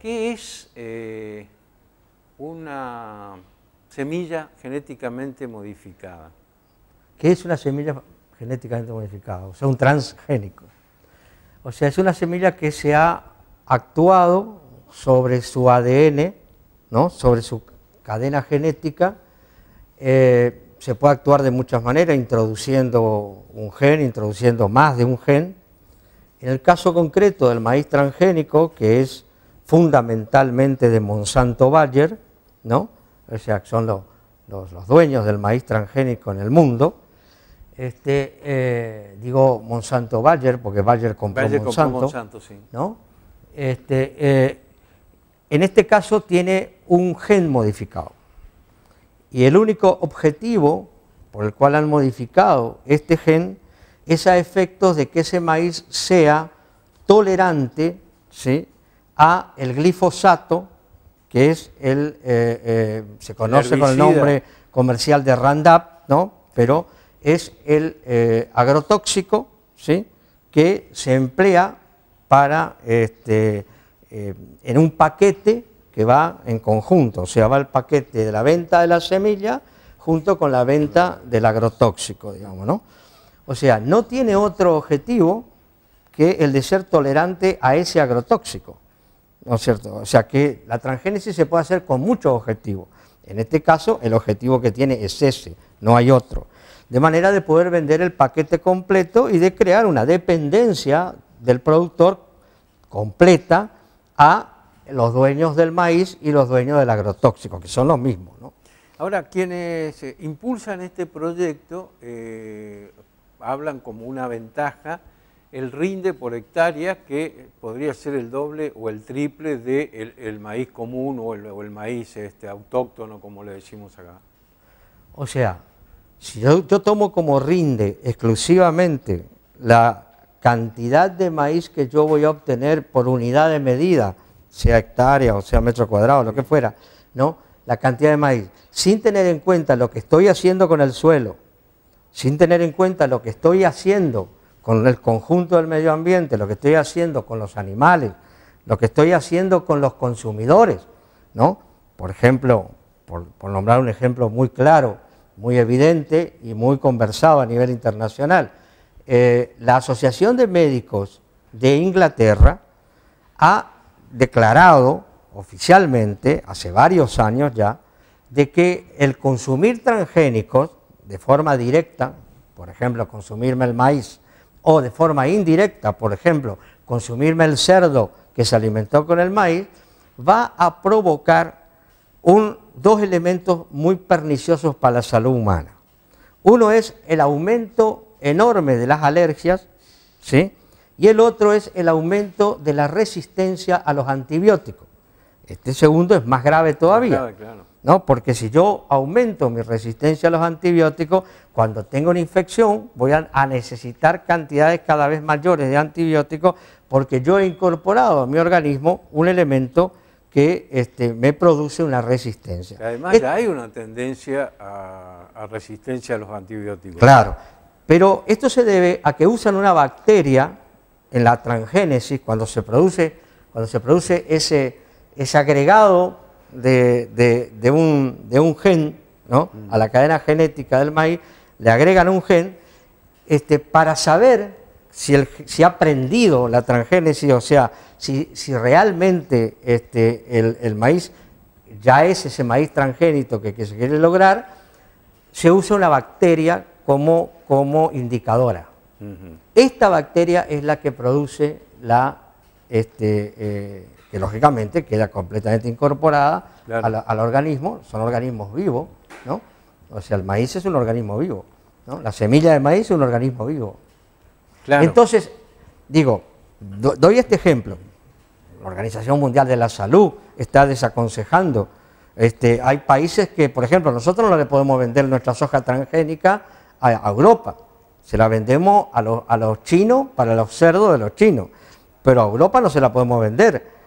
¿Qué es eh, una semilla genéticamente modificada? ¿Qué es una semilla genéticamente modificada? O sea, un transgénico. O sea, es una semilla que se ha actuado sobre su ADN, ¿no? sobre su cadena genética. Eh, se puede actuar de muchas maneras, introduciendo un gen, introduciendo más de un gen. En el caso concreto del maíz transgénico, que es fundamentalmente de Monsanto Bayer, ¿no? o sea, son los, dueños del maíz transgénico en el mundo. Este, eh, digo Monsanto Bayer, porque Bayer compró Monsanto. Monsanto sí. ¿no? Este, eh, en este caso tiene un gen modificado. Y el único objetivo por el cual han modificado este gen es a efectos de que ese maíz sea tolerante ¿sí? a el glifosato, que es el, eh, eh, se conoce con el nombre comercial de Roundup, ¿no? pero es el eh, agrotóxico ¿sí? que se emplea para, este, en un paquete que va en conjunto, o sea, va el paquete de la venta de la semilla junto con la venta del agrotóxico, digamos, ¿no? O sea, no tiene otro objetivo que el de ser tolerante a ese agrotóxico. ¿no es cierto? O sea que la transgénesis se puede hacer con muchos objetivos. En este caso, el objetivo que tiene es ese, no hay otro. De manera de poder vender el paquete completo y de crear una dependencia del productor completa a los dueños del maíz y los dueños del agrotóxico, que son los mismos. Ahora, quienes eh, impulsan este proyecto eh, hablan como una ventaja el rinde por hectárea que podría ser el doble o el triple del de el maíz común o el, maíz este, autóctono, como le decimos acá. O sea, si yo, yo tomo como rinde exclusivamente la cantidad de maíz que yo voy a obtener por unidad de medida, sea hectárea o sea metro cuadrado, lo que fuera, ¿no? La cantidad de maíz, sin tener en cuenta lo que estoy haciendo con el suelo, sin tener en cuenta lo que estoy haciendo con el conjunto del medio ambiente, lo que estoy haciendo con los animales, lo que estoy haciendo con los consumidores, ¿no? Por ejemplo, por, nombrar un ejemplo muy claro, muy evidente y muy conversado a nivel internacional, eh, la Asociación de Médicos de Inglaterra ha declarado oficialmente, hace varios años ya, de que el consumir transgénicos de forma directa, por ejemplo, consumirme el maíz o de forma indirecta, por ejemplo, consumirme el cerdo que se alimentó con el maíz, va a provocar un, dos elementos muy perniciosos para la salud humana. Uno es el aumento enorme de las alergias, ¿sí? y el otro es el aumento de la resistencia a los antibióticos. Este segundo es más grave todavía. claro. Porque si yo aumento mi resistencia a los antibióticos, cuando tengo una infección voy a, necesitar cantidades cada vez mayores de antibióticos porque yo he incorporado a mi organismo un elemento que este, me produce una resistencia. Además ya hay una tendencia a, resistencia a los antibióticos. Claro, pero esto se debe a que usan una bacteria en la transgénesis, cuando se produce, cuando se produce ese, ese agregado de, un, de un, gen, ¿no? a la cadena genética del maíz, le agregan un gen este, para saber si, ha aprendido la transgénesis, o sea, si, si realmente este, el, maíz ya es ese maíz transgénito que, se quiere lograr, se usa una bacteria como, como indicadora. Esta bacteria es la que produce la este, eh, que lógicamente queda completamente incorporada al, organismo, son organismos vivos, ¿no? O sea, el maíz es un organismo vivo, ¿no? La semilla de maíz es un organismo vivo. Entonces, digo, doy este ejemplo. La Organización Mundial de la Salud está desaconsejando. Este, hay países que, por ejemplo, nosotros no le podemos vender nuestra soja transgénica a, Europa. Se la vendemos a, a los chinos para los cerdos de los chinos. Pero a Europa no se la podemos vender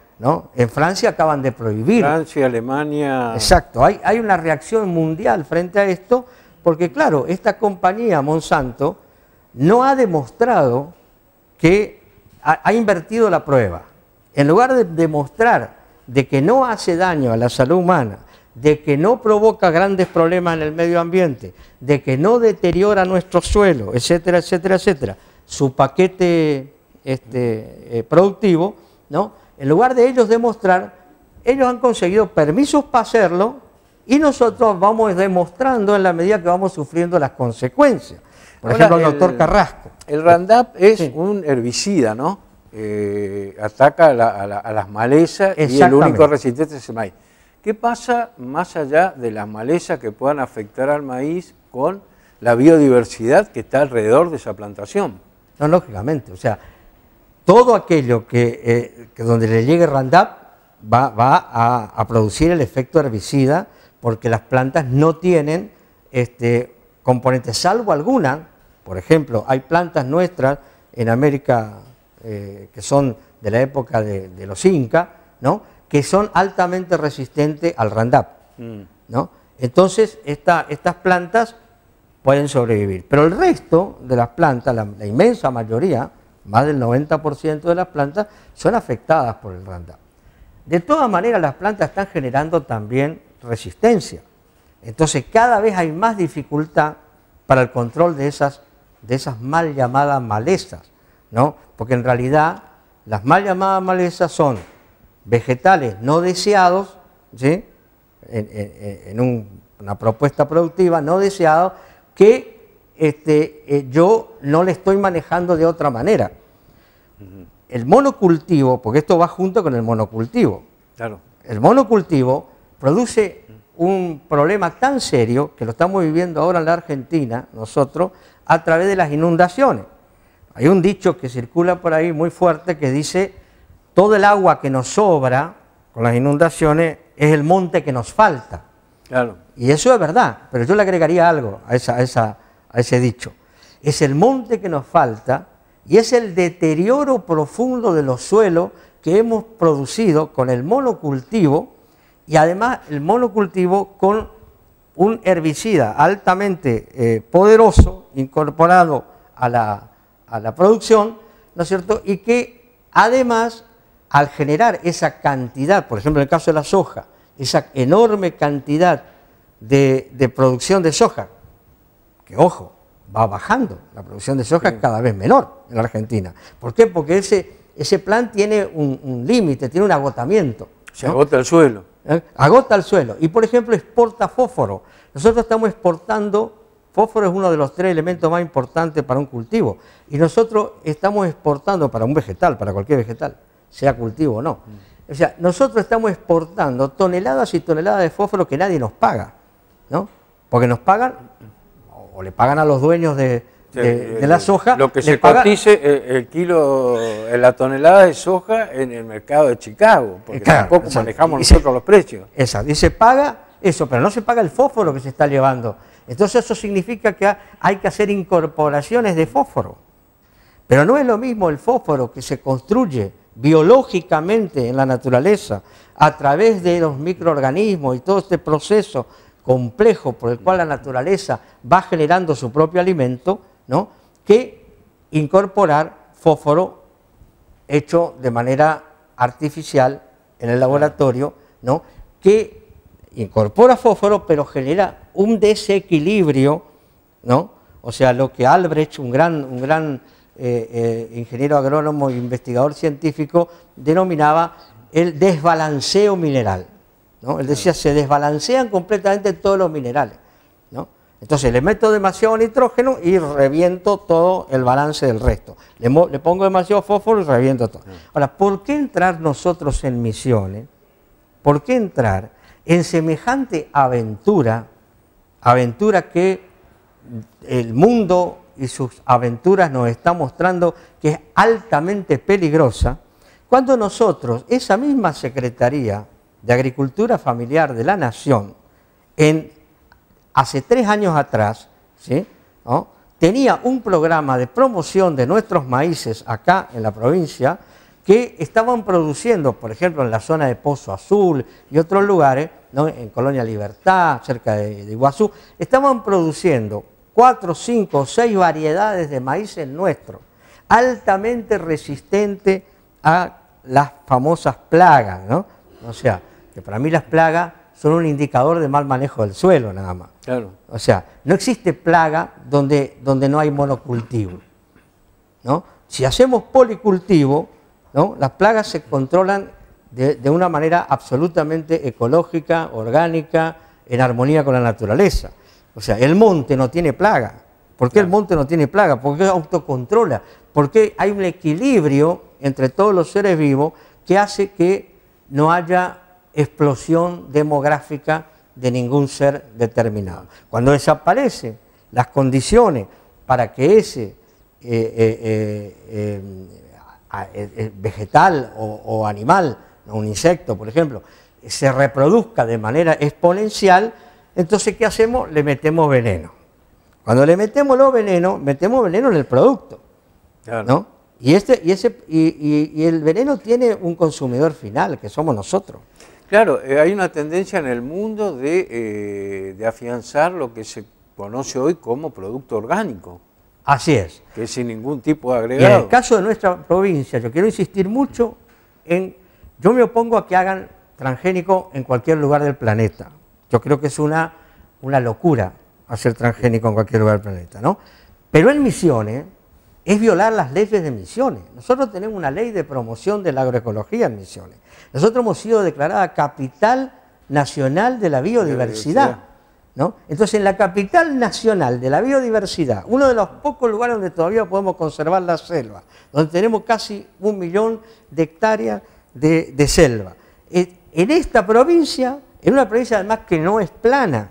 en Francia acaban de prohibir. Francia, Alemania. Exacto, hay, una reacción mundial frente a esto, porque claro, esta compañía Monsanto no ha demostrado que ha, invertido la prueba. En lugar de demostrar de que no hace daño a la salud humana, de que no provoca grandes problemas en el medio ambiente, de que no deteriora nuestro suelo, etcétera, etcétera, etcétera, su paquete este, eh, productivo, ¿no? En lugar de ellos demostrar, ellos han conseguido permisos para hacerlo y nosotros vamos demostrando en la medida que vamos sufriendo las consecuencias. Por ejemplo, el, doctor Carrasco. El Randap es un herbicida, ¿no? Eh, ataca a, a, las malezas y el único resistente es el maíz. ¿Qué pasa más allá de las malezas que puedan afectar al maíz con la biodiversidad que está alrededor de esa plantación? No, lógicamente, o sea, todo aquello eh, que, donde le llegue Roundup va, a, producir el efecto herbicida porque las plantas no tienen este, componentes, salvo alguna, por ejemplo, hay plantas nuestras en América eh, que son de la época de, los incas, ¿no? que son altamente resistentes al Roundup. Mm. ¿no? Entonces, estas plantas pueden sobrevivir, pero el resto de las plantas, la inmensa mayoría, más del 90% de las plantas son afectadas por el RANDA. De todas maneras, las plantas están generando también resistencia. Entonces, cada vez hay más dificultad para el control de esas, de esas mal llamadas malezas, ¿no? Porque en realidad las mal llamadas malezas son vegetales no deseados, ¿sí? en, una propuesta productiva no deseados, que este, eh, yo no le estoy manejando de otra manera. El monocultivo, porque esto va junto con el monocultivo. Claro. El monocultivo produce un problema tan serio que lo estamos viviendo ahora en la Argentina, nosotros, a través de las inundaciones. Hay un dicho que circula por ahí muy fuerte que dice, todo el agua que nos sobra con las inundaciones es el monte que nos falta. Claro. Y eso es verdad, pero yo le agregaría algo a esa, a dicho. Es el monte que nos falta y es el deterioro profundo de los suelos que hemos producido con el monocultivo y además el monocultivo con un herbicida altamente eh, poderoso incorporado a la, producción, ¿no es cierto? Y que además al generar esa cantidad, por ejemplo en el caso de la soja, esa enorme cantidad de producción de soja, que ojo, va bajando, la producción de soja es cada vez menor en la Argentina. ¿Por qué? Porque ese, ese plan tiene un, límite, tiene un agotamiento. Se agota el suelo. ¿Eh? Agota el suelo. Y por ejemplo, exporta fósforo. Nosotros estamos exportando, fósforo es uno de los tres elementos más importantes para un cultivo. Y nosotros estamos exportando para un vegetal, para cualquier vegetal, sea cultivo o no. Mm. O sea, nosotros estamos exportando toneladas y toneladas de fósforo que nadie nos paga, ¿no? Porque nos pagan o le pagan a los dueños de, eh, de, la eh, soja. Lo que se paga... cotice eh, el, kilo, la tonelada de soja en el mercado de Chicago, porque tampoco manejamos nosotros los precios. Exacto, y se paga eso, pero no se paga el fósforo que se está llevando. Entonces eso significa que hay que hacer incorporaciones de fósforo. Pero no es lo mismo el fósforo que se construye biológicamente en la naturaleza a través de los microorganismos y todo este proceso complejo por el cual la naturaleza va generando su propio alimento, ¿no? que incorporar fósforo hecho de manera artificial en el laboratorio, ¿no? que incorpora fósforo pero genera un desequilibrio, ¿no? o sea, lo que Albrecht, un gran, un gran eh, eh, ingeniero agrónomo e investigador científico, denominaba el desbalanceo mineral. Él decía, se desbalancean completamente todos los minerales. Entonces le meto demasiado nitrógeno y reviento todo el balance del resto. Le, le pongo demasiado fósforo y reviento todo. Ahora, ¿por qué entrar nosotros en misiones? ¿Por qué entrar en semejante aventura? Aventura que el mundo y sus aventuras nos está mostrando que es altamente peligrosa, cuando nosotros, esa misma Secretaría de Agricultura Familiar de la Nación, hace tres años atrás, ¿sí? tenía un programa de promoción de nuestros maíces acá en la provincia que estaban produciendo, por ejemplo, en la zona de Pozo Azul y otros lugares, en Colonia Libertad, cerca de, Iguazú, estaban produciendo cuatro, cinco seis variedades de maíces nuestros, altamente resistente a las famosas plagas, ¿no? O sea, que para mí las plagas son un indicador de mal manejo del suelo nada más. Claro. O sea, no existe plaga donde, donde no hay monocultivo. ¿no? Si hacemos policultivo, ¿no? las plagas se controlan de, una manera absolutamente ecológica, orgánica, en armonía con la naturaleza. O sea, el monte no tiene plaga. ¿Por qué el monte no tiene plaga? Porque autocontrola. Porque hay un equilibrio entre todos los seres vivos que hace que no haya explosión demográfica de ningún ser determinado. Cuando desaparecen las condiciones para que ese eh, eh, eh, vegetal o, o animal, un insecto por ejemplo, se reproduzca de manera exponencial, entonces ¿qué hacemos? Le metemos veneno. Cuando le metemos los venenos, metemos veneno en el producto. ¿no? Y, este, y, ese, y el veneno tiene un consumidor final, que somos nosotros. Claro, eh, hay una tendencia en el mundo eh, de, afianzar lo que se conoce hoy como producto orgánico. Así es. Que es sin ningún tipo de agregado. en el caso de nuestra provincia, yo quiero insistir mucho en... Yo me opongo a que hagan transgénico en cualquier lugar del planeta. Yo creo que es una, una locura hacer transgénico en cualquier lugar del planeta, ¿no? Pero en Misiones, es violar las leyes de Misiones. Nosotros tenemos una ley de promoción de la agroecología en Misiones. Nosotros hemos sido declarada capital nacional de la biodiversidad. ¿no? Entonces, en la capital nacional de la biodiversidad, uno de los pocos lugares donde todavía podemos conservar la selva, donde tenemos casi un millón de hectáreas de, selva. E, en esta provincia, en una provincia además que no es plana,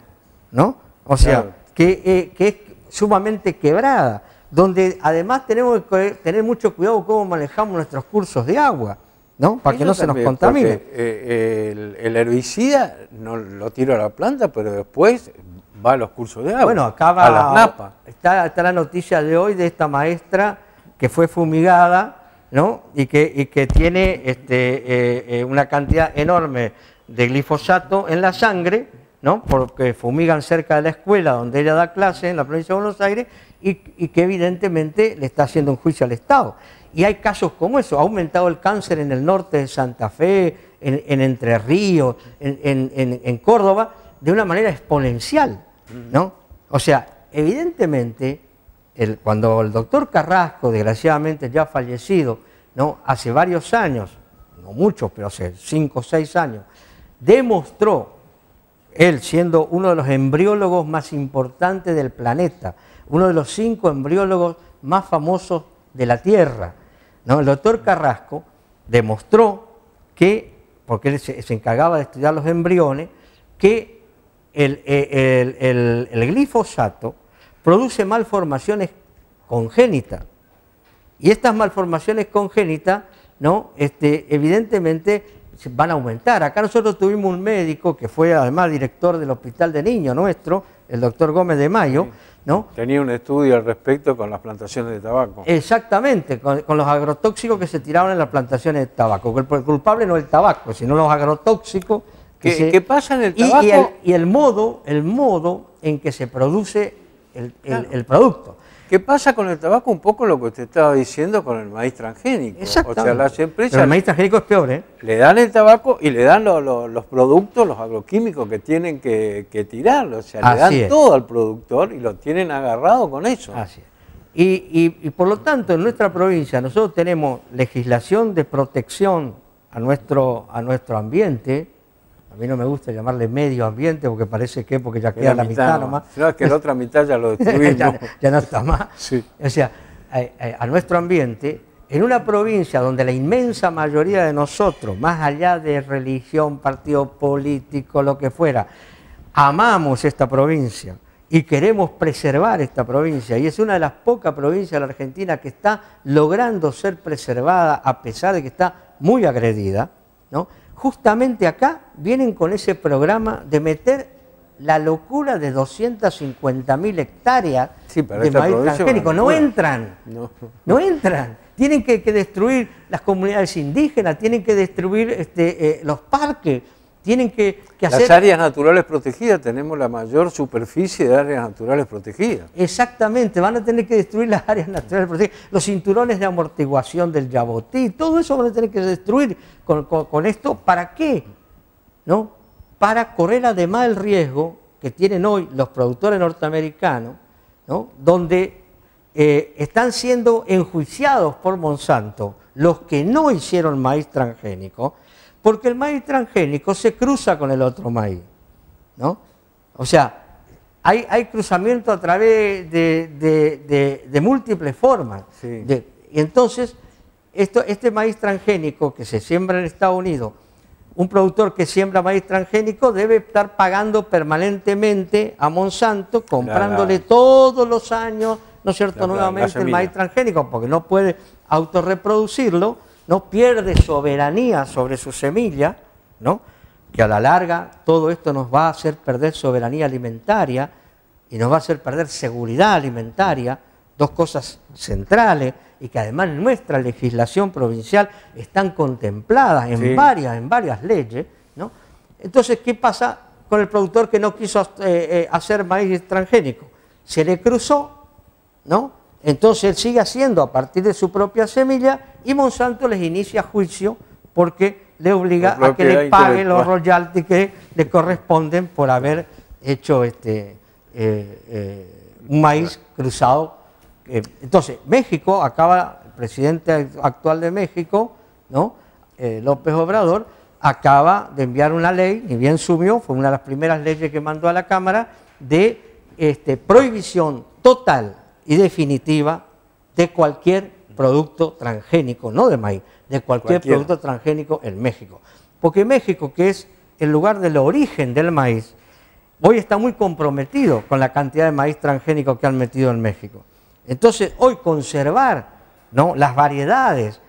¿no? O sea, eh, que es sumamente quebrada donde además tenemos que tener mucho cuidado cómo manejamos nuestros cursos de agua, ¿no? Para que no se nos contamine. Eh, el, herbicida no lo tiro a la planta, pero después va a los cursos de agua. Bueno, acá va, a Está, está, la noticia de hoy de esta maestra que fue fumigada, ¿no? Y que, que tiene este, eh, eh, una cantidad enorme de glifosato en la sangre, ¿no? porque fumigan cerca de la escuela donde ella da clase en la provincia de Buenos Aires y, que evidentemente le está haciendo un juicio al Estado. Y hay casos como eso, ha aumentado el cáncer en el norte de Santa Fe, en, Entre Ríos, en, Córdoba, de una manera exponencial, ¿no? O sea, evidentemente, cuando el doctor Carrasco, desgraciadamente ya fallecido, ¿no? hace varios años, no muchos, pero hace cinco o seis años, demostró él siendo uno de los embriólogos más importantes del planeta, uno de los cinco embriólogos más famosos de la Tierra. ¿no? El doctor Carrasco demostró que, porque él se, encargaba de estudiar los embriones, que eh, el, glifosato produce malformaciones congénitas. Y estas malformaciones congénitas, ¿no? este, evidentemente, van a aumentar. Acá nosotros tuvimos un médico que fue además director del Hospital de Niños nuestro, el doctor Gómez de Mayo. ¿no? Tenía un estudio al respecto con las plantaciones de tabaco. Exactamente, con, los agrotóxicos que se tiraban en las plantaciones de tabaco. El, culpable no es el tabaco, sino los agrotóxicos. Que, ¿Qué, en el tabaco? Y, el, modo, el modo en que se produce el, producto. ¿Qué pasa con el tabaco? Un poco lo que usted estaba diciendo con el maíz transgénico. O sea, las empresas. el maíz transgénico es peor, ¿eh? Le dan el tabaco y le dan los productos, los agroquímicos que tienen que, que tirar. O sea, le dan todo al productor y lo tienen agarrado con eso. Así Y, y, y por lo tanto, en nuestra provincia nosotros tenemos legislación de protección a nuestro, a nuestro ambiente, a mí no me gusta llamarle medio ambiente porque parece que porque ya queda la, mitad, nomás. No, es que la otra mitad ya lo destruimos. ya, no está más. O sea, a, nuestro ambiente, en una provincia donde la inmensa mayoría de nosotros, más allá de religión, partido político, lo que fuera, amamos esta provincia y queremos preservar esta provincia, y es una de las pocas provincias de la Argentina que está logrando ser preservada a pesar de que está muy agredida, ¿no? justamente acá vienen con ese programa de meter la locura de 250.000 hectáreas de maíz transgénico. No entran, no. entran. Tienen que, destruir las comunidades indígenas, tienen que destruir este, eh, los parques, tienen que, hacer... Las áreas naturales protegidas, tenemos la mayor superficie de áreas naturales protegidas. Exactamente, van a tener que destruir las áreas naturales protegidas, los cinturones de amortiguación del Yabotí, todo eso van a tener que destruir con, esto. ¿Para qué? ¿No? Para correr además el riesgo que tienen hoy los productores norteamericanos, donde eh, están siendo enjuiciados por Monsanto los que no hicieron maíz transgénico, porque el maíz transgénico se cruza con el otro maíz, ¿no? O sea, hay, cruzamiento a través de, múltiples formas. y entonces, este maíz transgénico que se siembra en Estados Unidos, un productor que siembra maíz transgénico debe estar pagando permanentemente a Monsanto, comprándole todos los años, ¿no es cierto?, nuevamente el maíz transgénico, porque no puede autorreproducirlo no pierde soberanía sobre su semilla, ¿no? que a la larga todo esto nos va a hacer perder soberanía alimentaria y nos va a hacer perder seguridad alimentaria, dos cosas centrales y que además nuestra legislación provincial están contempladas en varias en varias leyes, ¿no? Entonces, ¿qué pasa con el productor que no quiso eh, eh, hacer maíz transgénico? Se le cruzó, ¿no? Entonces él sigue haciendo a partir de su propia semilla y Monsanto les inicia juicio porque le obliga a que le pague los royalties que le corresponden por haber hecho este eh, eh, un maíz cruzado. Eh, entonces, México, acaba el presidente actual de México, ¿no? López Obrador, acaba de enviar una ley, y bien sumió, fue una de las primeras leyes que mandó a la Cámara, de este, prohibición total y definitiva de cualquier producto transgénico, no de maíz, de cualquier producto transgénico en México. Porque México, que es el lugar del origen del maíz, hoy está muy comprometido con la cantidad de maíz transgénico que han metido en México. Entonces, hoy conservar ¿no? las variedades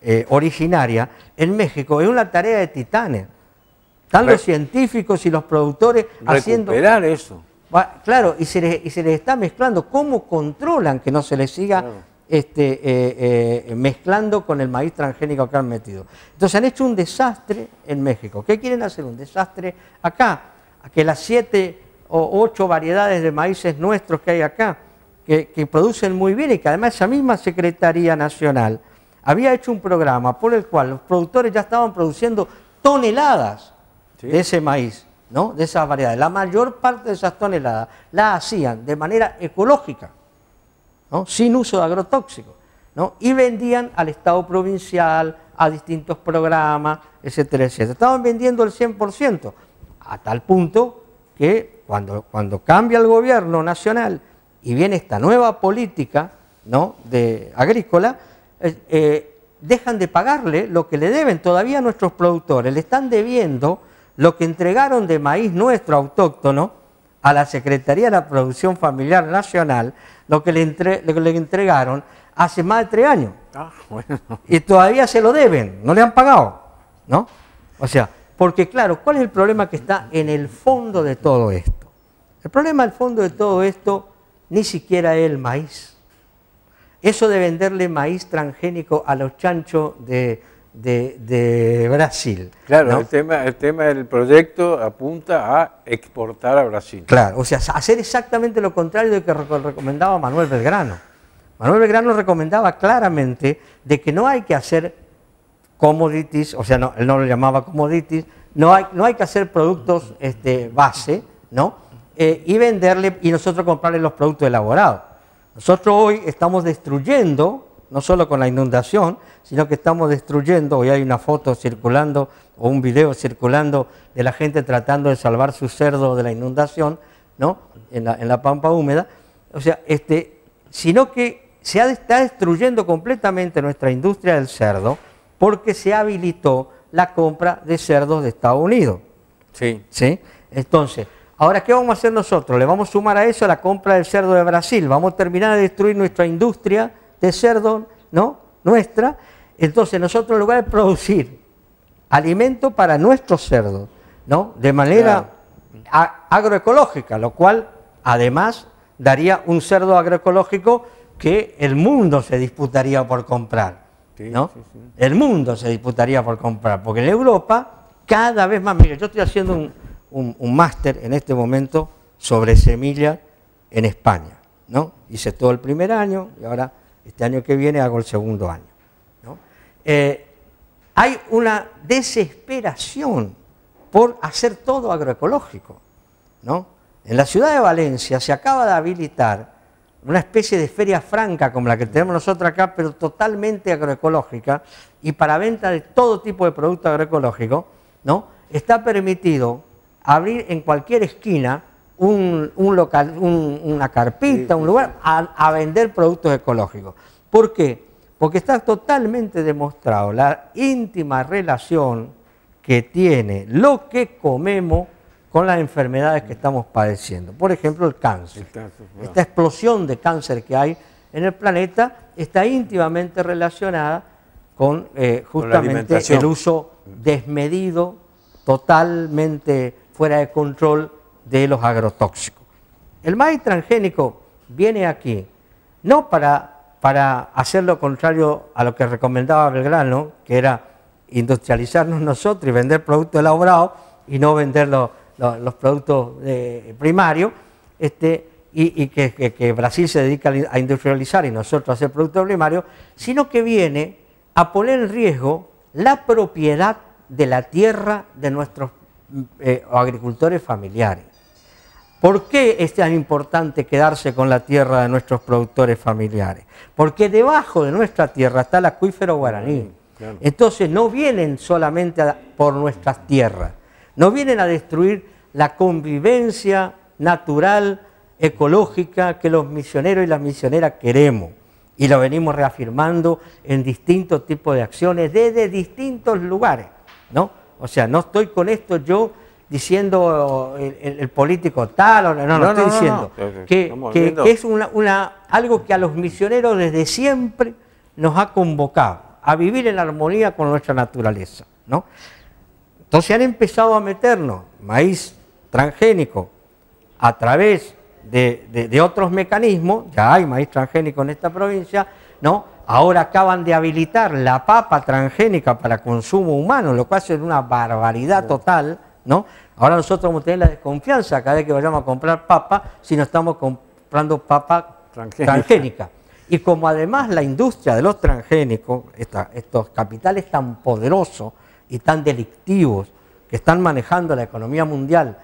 eh, originarias en México es una tarea de titanes. Están los científicos y los productores haciendo... Recuperar eso. Claro, y se, les, está mezclando. ¿Cómo controlan que no se les siga este, eh, eh, mezclando con el maíz transgénico que han metido? Entonces han hecho un desastre en México. ¿Qué quieren hacer? Un desastre acá. Que las siete o ocho variedades de maíces nuestros que hay acá, que, producen muy bien y que además esa misma Secretaría Nacional había hecho un programa por el cual los productores ya estaban produciendo toneladas de ese maíz de esas variedades. La mayor parte de esas toneladas las hacían de manera ecológica, sin uso de agrotóxicos, y vendían al Estado provincial, a distintos programas, etcétera, etcétera. Estaban vendiendo el 100%, a tal punto que cuando, cuando cambia el gobierno nacional y viene esta nueva política de agrícola, eh, eh, dejan de pagarle lo que le deben todavía a nuestros productores, le están debiendo lo que entregaron de maíz nuestro autóctono a la Secretaría de la Producción Familiar Nacional, lo que le, entregaron hace más de tres años. Ah, y todavía se lo deben, no le han pagado, ¿no? O sea, porque claro, ¿cuál es el problema que está en el fondo de todo esto? El problema al fondo de todo esto ni siquiera es el maíz. Eso de venderle maíz transgénico a los chanchos de, de, Brasil. Claro, el, tema, el tema del proyecto apunta a exportar a Brasil. Claro, o sea, hacer exactamente lo contrario de lo que recomendaba Manuel Belgrano. Manuel Belgrano recomendaba claramente de que no hay que hacer commodities, o sea, no, él no lo llamaba commodities, no hay, no hay que hacer productos este, base, ¿no? Eh, y venderle y nosotros comprarle los productos elaborados. Nosotros hoy estamos destruyendo no solo con la inundación, sino que estamos destruyendo, hoy hay una foto circulando o un video circulando de la gente tratando de salvar su cerdo de la inundación, ¿no? En la, pampa húmeda. O sea, este, sino que se ha, está destruyendo completamente nuestra industria del cerdo porque se habilitó la compra de cerdos de Estados Unidos. Sí. ¿Sí? Entonces, Ahora, ¿qué vamos a hacer nosotros? Le vamos a sumar a eso la compra del cerdo de Brasil. Vamos a terminar de destruir nuestra industria de cerdo, ¿no? Nuestra. Entonces nosotros en lugar de producir alimento para nuestros cerdos, ¿no? De manera agroecológica, lo cual además daría un cerdo agroecológico que el mundo se disputaría por comprar. ¿no? El mundo se disputaría por comprar, porque en Europa cada vez más, mire, yo estoy haciendo un, un, un máster en este momento sobre semillas en España, ¿no? Hice todo el primer año y ahora este año que viene hago el segundo año. Eh, hay una desesperación por hacer todo agroecológico. En la ciudad de Valencia se acaba de habilitar una especie de feria franca como la que tenemos nosotros acá, pero totalmente agroecológica y para venta de todo tipo de producto agroecológico, está permitido abrir en cualquier esquina un, local, una carpita, un lugar, a, vender productos ecológicos. ¿Por qué? Porque está totalmente demostrado la íntima relación que tiene lo que comemos con las enfermedades que estamos padeciendo. Por ejemplo, el cáncer. Esta explosión de cáncer que hay en el planeta está íntimamente relacionada con eh, justamente el uso desmedido, totalmente fuera de control de los agrotóxicos. El maíz transgénico viene aquí no para, para hacer lo contrario a lo que recomendaba Belgrano, que era industrializarnos nosotros y vender productos elaborados y no vender los, productos primarios, este, y, que, Brasil se dedica a industrializar y nosotros a hacer productos primarios, sino que viene a poner en riesgo la propiedad de la tierra de nuestros eh, agricultores familiares. ¿Por qué es tan importante quedarse con la tierra de nuestros productores familiares? Porque debajo de nuestra tierra está el acuífero guaraní. Entonces no vienen solamente por nuestras tierras, no vienen a destruir la convivencia natural, ecológica que los misioneros y las misioneras queremos. Y lo venimos reafirmando en distintos tipos de acciones desde distintos lugares. ¿no? O sea, no estoy con esto yo diciendo el, político tal, o no, no, estoy diciendo. Que, es una, algo que a los misioneros desde siempre nos ha convocado, a vivir en armonía con nuestra naturaleza. ¿no? Entonces han empezado a meternos maíz transgénico a través de, otros mecanismos, ya hay maíz transgénico en esta provincia, ¿no? ahora acaban de habilitar la papa transgénica para consumo humano, lo cual es una barbaridad total Ahora nosotros vamos a tener la desconfianza cada vez que vayamos a comprar papa si no estamos comprando papa transgénica. Y como además la industria de los transgénicos, estos capitales tan poderosos y tan delictivos que están manejando la economía mundial,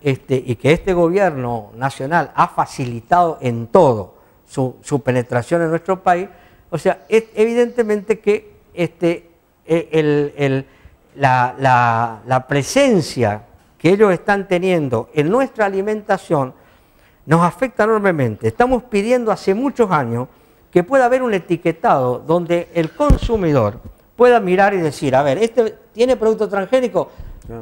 este, y que este gobierno nacional ha facilitado en todo su, penetración en nuestro país, o sea, es evidentemente que este, eh, el la, presencia que ellos están teniendo en nuestra alimentación nos afecta enormemente. Estamos pidiendo hace muchos años que pueda haber un etiquetado donde el consumidor pueda mirar y decir, a ver, este tiene producto transgénico,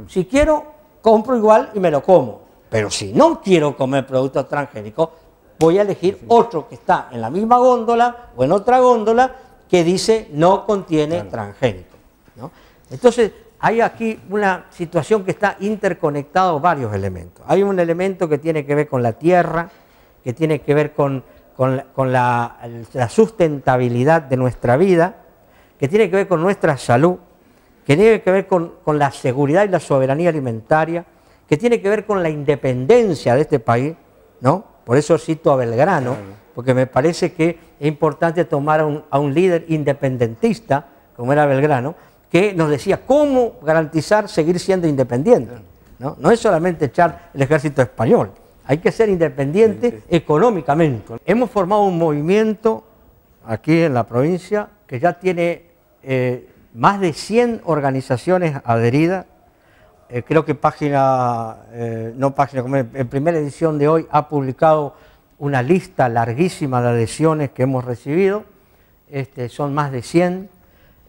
si quiero, compro igual y me lo como. Pero si no quiero comer producto transgénico voy a elegir otro que está en la misma góndola o en otra góndola que dice no contiene transgénico. Entonces, hay aquí una situación que está interconectado varios elementos. Hay un elemento que tiene que ver con la tierra, que tiene que ver con, la, sustentabilidad de nuestra vida, que tiene que ver con nuestra salud, que tiene que ver con, la seguridad y la soberanía alimentaria, que tiene que ver con la independencia de este país, ¿no? Por eso cito a Belgrano, porque me parece que es importante tomar a un líder independentista, como era Belgrano, que nos decía cómo garantizar seguir siendo independientes. ¿no? no es solamente echar el ejército español, hay que ser independientes económicamente. Hemos formado un movimiento aquí en la provincia que ya tiene eh, más de 100 organizaciones adheridas. Eh, creo que página, eh, no página, como en primera edición de hoy ha publicado una lista larguísima de adhesiones que hemos recibido. Este, son más de 100.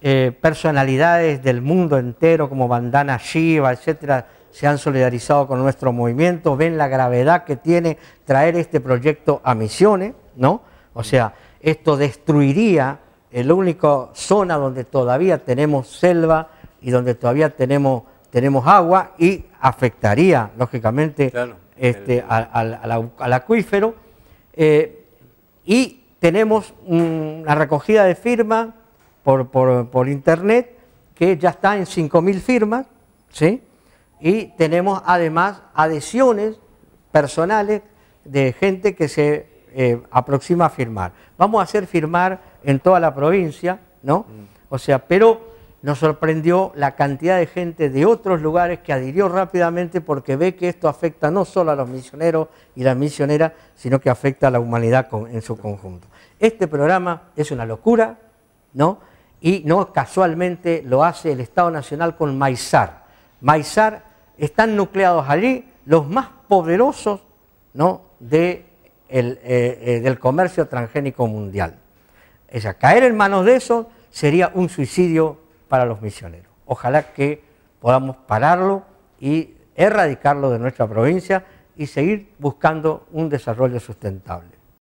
Eh, personalidades del mundo entero como Bandana Shiva, etcétera, se han solidarizado con nuestro movimiento, ven la gravedad que tiene traer este proyecto a Misiones, ¿no? O sea, esto destruiría la única zona donde todavía tenemos selva y donde todavía tenemos, tenemos agua y afectaría, lógicamente, este, al, acuífero. Eh, y tenemos una recogida de firmas por, internet, que ya está en 5.000 firmas, ¿sí? Y tenemos además adhesiones personales de gente que se eh, aproxima a firmar. Vamos a hacer firmar en toda la provincia, ¿no? Mm. O sea, pero nos sorprendió la cantidad de gente de otros lugares que adhirió rápidamente porque ve que esto afecta no solo a los misioneros y las misioneras, sino que afecta a la humanidad en su conjunto. Este programa es una locura, ¿no? y no casualmente lo hace el Estado Nacional con Maizar. Maizar están nucleados allí los más poderosos ¿no? de eh, eh, del comercio transgénico mundial. caer en manos de eso sería un suicidio para los misioneros. Ojalá que podamos pararlo y erradicarlo de nuestra provincia y seguir buscando un desarrollo sustentable.